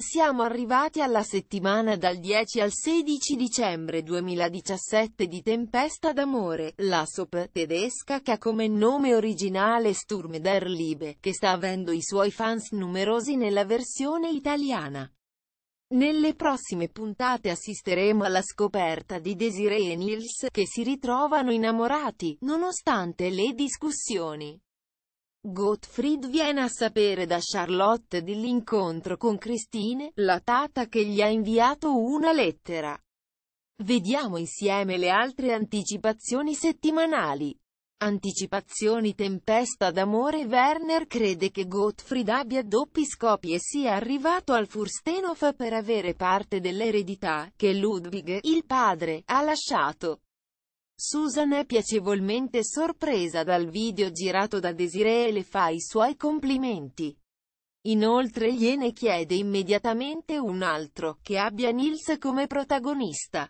Siamo arrivati alla settimana dal 10 al 16 dicembre 2017 di Tempesta d'amore, la soap tedesca che ha come nome originale Sturm der Liebe, che sta avendo i suoi fans numerosi nella versione italiana. Nelle prossime puntate assisteremo alla scoperta di Desiree e Nils, che si ritrovano innamorati, nonostante le discussioni. Gottfried viene a sapere da Charlotte dell'incontro con Christine, la tata che gli ha inviato una lettera. Vediamo insieme le altre anticipazioni settimanali. Anticipazioni Tempesta d'amore Werner crede che Gottfried abbia doppi scopi e sia arrivato al Furstenhof per avere parte dell'eredità, che Ludwig, il padre, ha lasciato. Susan è piacevolmente sorpresa dal video girato da Desiree e le fa i suoi complimenti. Inoltre gliene chiede immediatamente un altro, che abbia Nils come protagonista.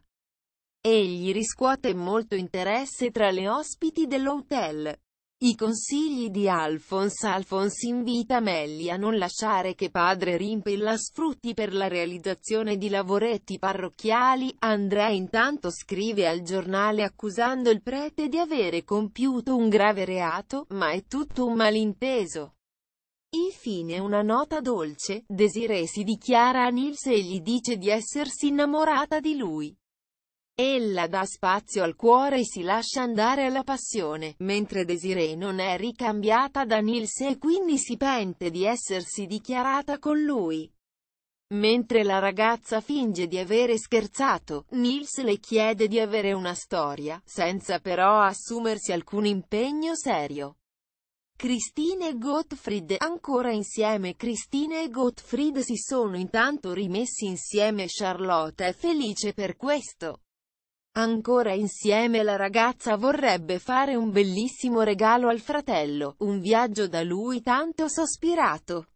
Egli riscuote molto interesse tra le ospiti dell'hotel. I consigli di Alphonse Alphonse invita Melli a non lasciare che padre Rimpe la sfrutti per la realizzazione di lavoretti parrocchiali, Andrea intanto scrive al giornale accusando il prete di avere compiuto un grave reato, ma è tutto un malinteso. Infine una nota dolce, Desiree si dichiara a Nils e gli dice di essersi innamorata di lui. Ella dà spazio al cuore e si lascia andare alla passione, mentre Desiree non è ricambiata da Nils e quindi si pente di essersi dichiarata con lui. Mentre la ragazza finge di avere scherzato, Nils le chiede di avere una storia, senza però assumersi alcun impegno serio. Christine e Gottfried, ancora insieme Christine e Gottfried si sono intanto rimessi insieme e Charlotte è felice per questo. Ancora insieme la ragazza vorrebbe fare un bellissimo regalo al fratello, un viaggio da lui tanto sospirato.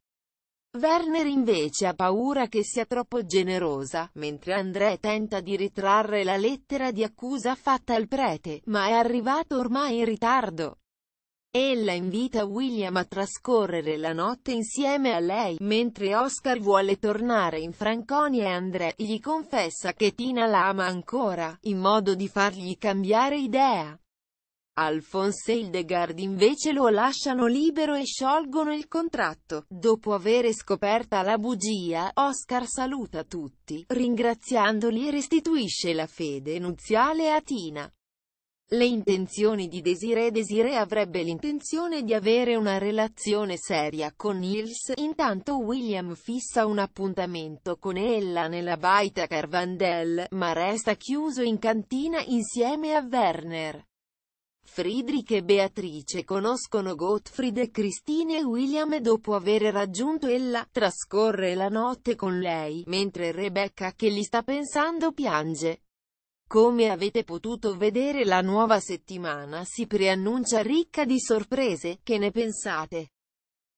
Werner invece ha paura che sia troppo generosa, mentre André tenta di ritrarre la lettera di accusa fatta al prete, ma è arrivato ormai in ritardo. Ella invita William a trascorrere la notte insieme a lei, mentre Oscar vuole tornare in Franconia e André gli confessa che Tina la ama ancora, in modo di fargli cambiare idea. Alphonse e Hildegard invece lo lasciano libero e sciolgono il contratto. Dopo avere scoperta la bugia, Oscar saluta tutti, ringraziandoli e restituisce la fede nuziale a Tina le intenzioni di Desiree Desiree avrebbe l'intenzione di avere una relazione seria con Nils, intanto William fissa un appuntamento con ella nella baita Carvandel, ma resta chiuso in cantina insieme a Werner. Friedrich e Beatrice conoscono Gottfried e Christine e William dopo aver raggiunto ella, trascorre la notte con lei, mentre Rebecca che li sta pensando piange. Come avete potuto vedere la nuova settimana si preannuncia ricca di sorprese, che ne pensate?